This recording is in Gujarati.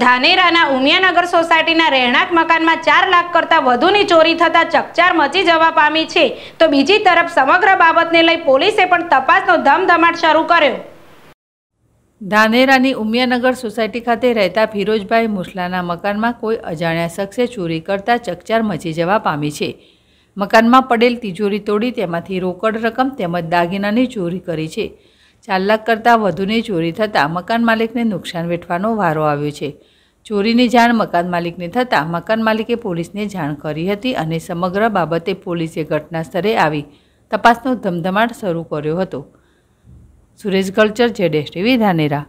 ધાનેરાના ઉમિયાનગર સોસાયટીના રહેણાંક મકાનમાં ચાર લાખ કરતાં વધુની ચોરી થતાં ચકચાર મચી જવા પામી છે તો બીજી તરફ સમગ્ર બાબતને લઈ પોલીસે પણ તપાસનો ધમધમાટ શરૂ કર્યો ધાનેરાની ઉમિયાનગર સોસાયટી ખાતે રહેતા ફિરોજભાઈ મુસલાના મકાનમાં કોઈ અજાણ્યા શખ્સે ચોરી કરતાં ચકચાર મચી જવા પામી છે મકાનમાં પડેલ તિજોરી તોડી તેમાંથી રોકડ રકમ તેમજ દાગીનાની ચોરી કરી છે ચાર લાખ કરતાં વધુની ચોરી થતાં મકાન માલિકને નુકસાન વેઠવાનો વારો આવ્યો છે ચોરીની જાણ મકાન માલિકને થતાં મકાન માલિકે પોલીસને જાણ કરી હતી અને સમગ્ર બાબતે પોલીસે ઘટના સ્થળે આવી તપાસનો ધમધમાટ શરૂ કર્યો હતો સુરેશ કલ્ચર જેડેશ ટીવી ધાનેરા